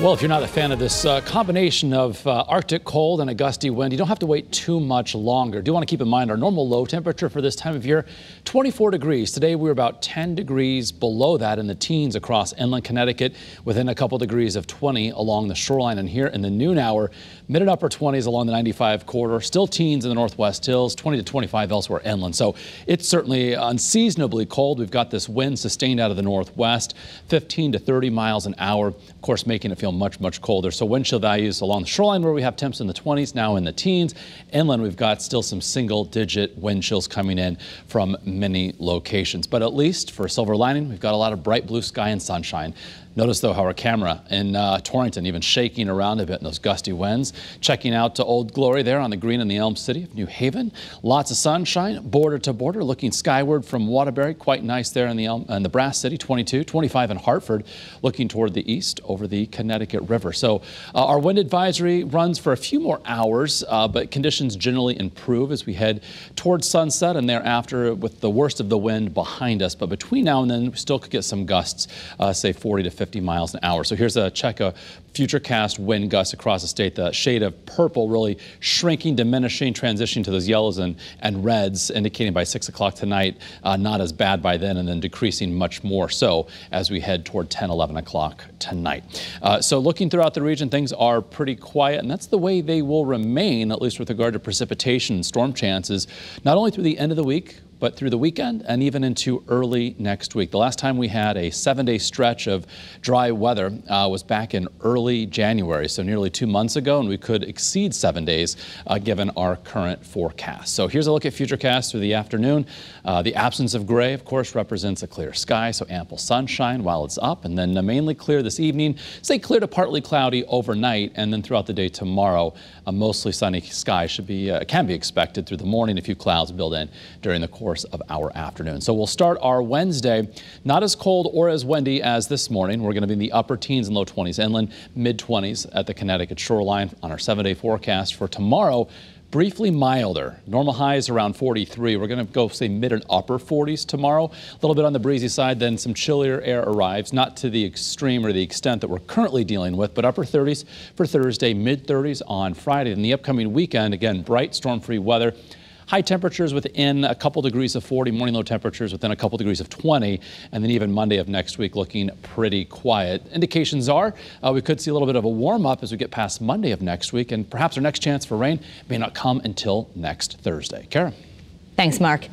Well, if you're not a fan of this uh, combination of uh, Arctic cold and a gusty wind, you don't have to wait too much longer. Do want to keep in mind our normal low temperature for this time of year, 24 degrees. Today we're about 10 degrees below that in the teens across inland Connecticut, within a couple degrees of 20 along the shoreline. And here in the noon hour, mid and upper 20s along the 95 corridor, still teens in the northwest hills, 20 to 25 elsewhere inland. So it's certainly unseasonably cold. We've got this wind sustained out of the northwest, 15 to 30 miles an hour, of course, making it feel much, much colder. So wind chill values along the shoreline where we have temps in the 20s, now in the teens. Inland, we've got still some single digit wind chills coming in from many locations. But at least for silver lining, we've got a lot of bright blue sky and sunshine. Notice though how our camera in uh, Torrington even shaking around a bit in those gusty winds. Checking out to Old Glory there on the green in the Elm City of New Haven. Lots of sunshine, border to border, looking skyward from Waterbury. Quite nice there in the, Elm, in the Brass City, 22, 25 in Hartford, looking toward the east over the Connecticut. Connecticut River. So uh, our wind advisory runs for a few more hours, uh, but conditions generally improve as we head towards sunset and thereafter with the worst of the wind behind us. But between now and then, we still could get some gusts, uh, say 40 to 50 miles an hour. So here's a check of future cast wind gusts across the state. The shade of purple really shrinking, diminishing, transitioning to those yellows and, and reds, indicating by 6 o'clock tonight, uh, not as bad by then, and then decreasing much more so as we head toward 10, 11 o'clock tonight. Uh, so looking throughout the region, things are pretty quiet, and that's the way they will remain, at least with regard to precipitation and storm chances, not only through the end of the week, but through the weekend and even into early next week. The last time we had a seven day stretch of dry weather uh, was back in early January, so nearly two months ago, and we could exceed seven days uh, given our current forecast. So here's a look at Futurecast through the afternoon. Uh, the absence of gray, of course, represents a clear sky, so ample sunshine while it's up, and then mainly clear this evening. Say clear to partly cloudy overnight, and then throughout the day tomorrow, a mostly sunny sky should be uh, can be expected through the morning. A few clouds build in during the course course of our afternoon. So we'll start our Wednesday not as cold or as windy as this morning. We're going to be in the upper teens and low 20s inland, mid 20s at the Connecticut shoreline on our seven day forecast for tomorrow briefly milder. Normal highs around 43. We're going to go say mid and upper 40s tomorrow. A little bit on the breezy side, then some chillier air arrives, not to the extreme or the extent that we're currently dealing with, but upper 30s for Thursday, mid 30s on Friday. And the upcoming weekend, again, bright storm free weather high temperatures within a couple degrees of 40, morning low temperatures within a couple degrees of 20, and then even Monday of next week looking pretty quiet. Indications are uh, we could see a little bit of a warm up as we get past Monday of next week, and perhaps our next chance for rain may not come until next Thursday. Kara. Thanks, Mark.